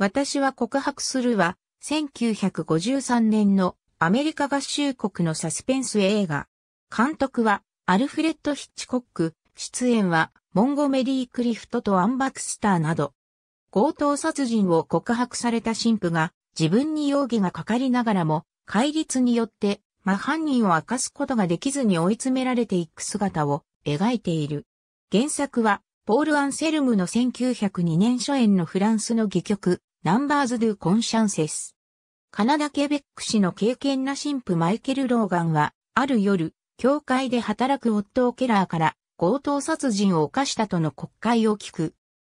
私は告白するは、1953年のアメリカ合衆国のサスペンス映画。監督はアルフレッド・ヒッチコック、出演はモンゴメリー・クリフトとアン・バクスターなど。強盗殺人を告白された神父が自分に容疑がかかりながらも、戒律によって真犯人を明かすことができずに追い詰められていく姿を描いている。原作はポール・アンセルムの1902年初演のフランスの戯曲、ナンバーズ・ドゥ・コンシャンセス。カナダ・ケベック市の敬虔な神父マイケル・ローガンは、ある夜、教会で働く夫をケラーから強盗殺人を犯したとの国会を聞く。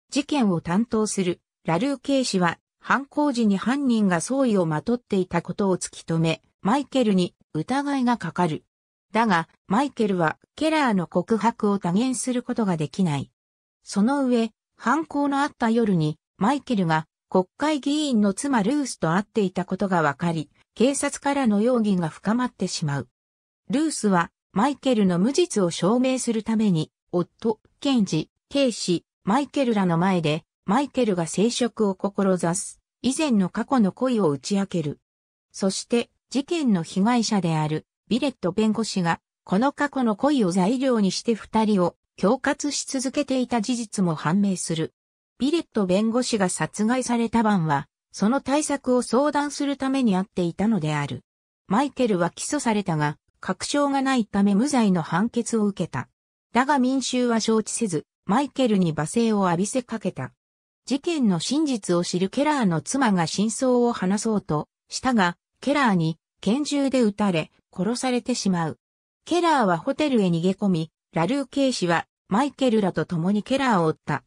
事件を担当するラルー警視は、犯行時に犯人が総意をまとっていたことを突き止め、マイケルに疑いがかかる。だが、マイケルはケラーの告白を多言することができない。その上、犯行のあった夜に、マイケルが国会議員の妻ルースと会っていたことがわかり、警察からの容疑が深まってしまう。ルースは、マイケルの無実を証明するために、夫、ケンジ、ケイシ、マイケルらの前で、マイケルが生殖を志す、以前の過去の恋を打ち明ける。そして、事件の被害者である、ビレット弁護士が、この過去の恋を材料にして二人を、恐喝し続けていた事実も判明する。ビレット弁護士が殺害された晩は、その対策を相談するために会っていたのである。マイケルは起訴されたが、確証がないため無罪の判決を受けた。だが民衆は承知せず、マイケルに罵声を浴びせかけた。事件の真実を知るケラーの妻が真相を話そうとしたが、ケラーに拳銃で撃たれ、殺されてしまう。ケラーはホテルへ逃げ込み、ラルー警視はマイケルらと共にケラーを追った。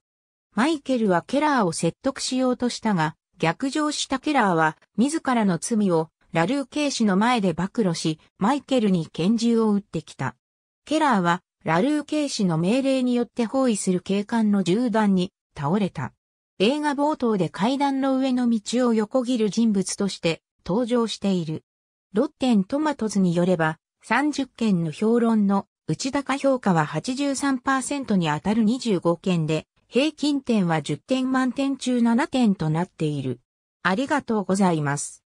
マイケルはケラーを説得しようとしたが、逆上したケラーは自らの罪をラルー警視の前で暴露し、マイケルに拳銃を撃ってきた。ケラーはラルー警視の命令によって包囲する警官の銃弾に倒れた。映画冒頭で階段の上の道を横切る人物として登場している。ロッテントマトズによれば、30件の評論の内高評価は83%に当たる25件で、平均点は10点満点中7点となっている。ありがとうございます。